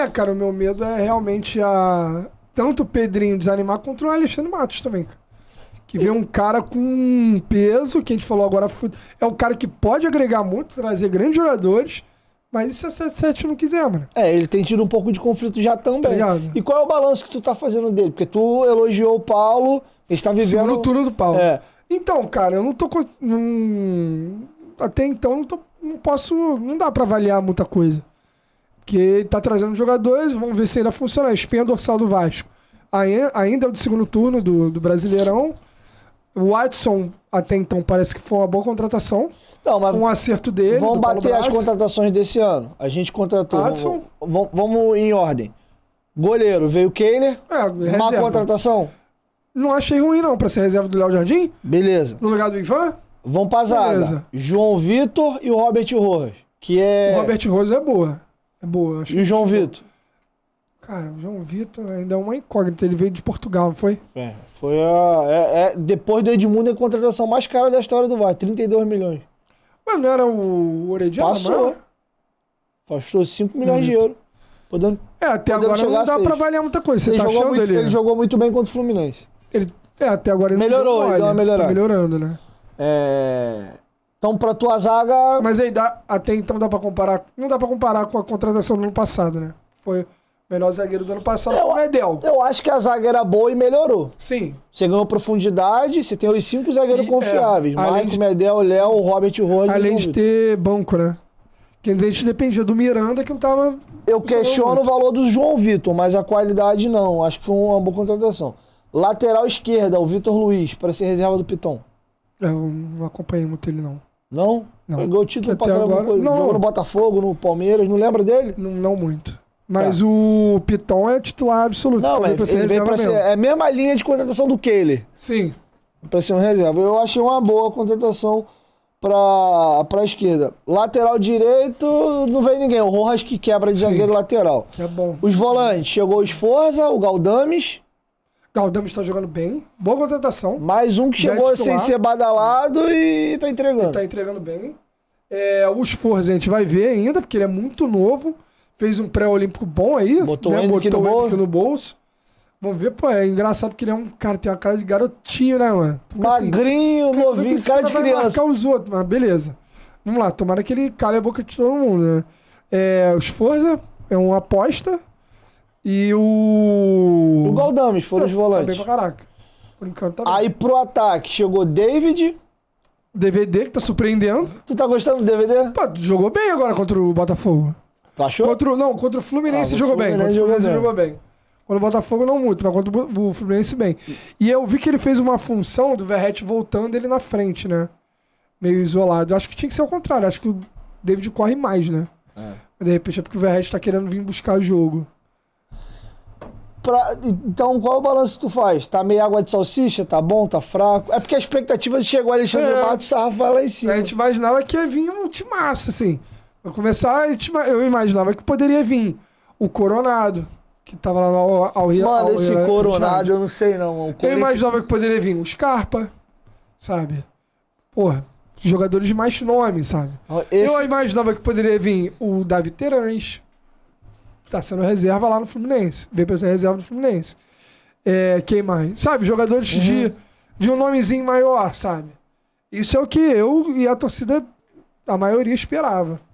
É, cara, o meu medo é realmente a tanto o Pedrinho desanimar contra o Alexandre Matos também, Que vê um cara com um peso, que a gente falou agora, é o cara que pode agregar muito, trazer grandes jogadores, mas isso é a 77 não quiser, mano. É, ele tem tido um pouco de conflito já também. Tá e qual é o balanço que tu tá fazendo dele? Porque tu elogiou o Paulo, ele tá vivendo... Segundo turno do Paulo. É. Então, cara, eu não tô... Não... Até então, não, tô... não posso... Não dá pra avaliar muita coisa. Porque tá trazendo jogadores, vamos ver se ainda funciona. A espinha dorsal do Vasco. Ainda é o de segundo turno do, do Brasileirão. O Watson, até então, parece que foi uma boa contratação. Não, mas um acerto dele. Vamos bater as contratações desse ano. A gente contratou. Watson. Vamos, vamos em ordem. Goleiro, veio o Kehler. É, uma é contratação. Não achei ruim, não, pra ser reserva do Léo Jardim. Beleza. No lugar do Ivan? Vão pra zaga. Beleza. João Vitor e o Robert Rojas. Que é. O Robert Rojas é boa. É boa, acho. E o é João Vitor? Cara, o João Vitor ainda é uma incógnita. Ele veio de Portugal, não foi? É, foi a. É, é, depois do Edmundo é a contratação mais cara da história do VAR, 32 milhões. Mas não era o Orediano? Passou. Mas... Passou 5 milhões de euros. Podendo, é, até agora não dá pra avaliar muita coisa. Você ele tá achando muito, ele? Ele jogou muito bem contra o Fluminense. Ele, é, até agora ele melhorou. Melhorou, ele deu uma tá melhorada. Tá melhorando, né? É. Então, pra tua zaga. Mas aí dá, até então dá pra comparar. Não dá pra comparar com a contratação do ano passado, né? Foi o melhor zagueiro do ano passado, eu, o Edel. Eu acho que a zaga era boa e melhorou. Sim. Você ganhou profundidade, você tem os cinco zagueiros e, é, confiáveis: é, Mike, de... Medel, Léo, Robert Rodrigues. Além de ter banco, né? Quer dizer, a gente dependia do Miranda que não tava. Eu questiono muito. o valor do João Vitor, mas a qualidade não. Acho que foi uma boa contratação. Lateral esquerda, o Vitor Luiz, para ser reserva do Piton. Eu não acompanhei muito ele, não. Não? Não. Pegou o título Até pra caramba, agora, coisa, não. no Botafogo, no Palmeiras, não lembra dele? Não, não muito. Mas é. o Piton é titular absoluto. Não, então mas ele pra ser, é a mesma linha de contratação do Kehler. Sim. Pra ser um reserva. Eu achei uma boa contratação pra, pra esquerda. Lateral direito, não veio ninguém. O Rojas que quebra de Sim. zagueiro lateral. Que é bom. Os volantes, chegou o Esforza, o Galdames. Galdame está jogando bem. Boa contratação. Mais um que é chegou sem ser badalado e está entregando. Está entregando bem. É, o Sforza a gente vai ver ainda, porque ele é muito novo. Fez um pré-olímpico bom aí. Botou, né? Botou no, bolso. no bolso. Vamos ver, pô, é engraçado porque ele é um cara, tem uma cara de garotinho, né, mano? Porque, tipo assim, Magrinho, assim, novinho, cara, cara, de criança. Vai marcar os outros, mas beleza. Vamos lá, tomara que ele cale a boca de todo mundo, né? É, o Sforza é, é uma aposta, e o. O Goldames foram os volantes. Tá bem pra caraca. Por enquanto tá bem. Aí pro ataque chegou David. DVD, que tá surpreendendo. Tu tá gostando do DVD? Pô, tu jogou bem agora contra o Botafogo. Tu achou? Contra, não, contra o Fluminense Ah, jogou bem. Contra o Fluminense jogou jogou bem. Contra o Botafogo não muito, mas contra o Fluminense bem. E eu vi que ele fez uma função do Verrete voltando ele na frente, né? Meio isolado. Acho que tinha que ser o contrário. Acho que o David corre mais, né? É. De repente é porque o Verrete tá querendo vir buscar o jogo. Pra, então, qual é o balanço que tu faz? Tá meio água de salsicha? Tá bom? Tá fraco? É porque a expectativa de chegar o Alexandre é. Matos, Sarra vai lá em cima. A gente imaginava que ia vir um time massa, assim. Pra começar, eu imaginava que poderia vir o Coronado, que tava lá no ao Rio. Mano, ao, esse ao, Coronado, eu não sei não. Mano. Eu imaginava que poderia vir o Scarpa, sabe? Porra, jogadores de mais nome, sabe? Esse... Eu imaginava que poderia vir o Davi Terãs. Tá sendo reserva lá no Fluminense. Veio pra ser reserva no Fluminense. É, quem mais? Sabe, jogadores uhum. de, de um nomezinho maior, sabe? Isso é o que eu e a torcida, a maioria, esperava.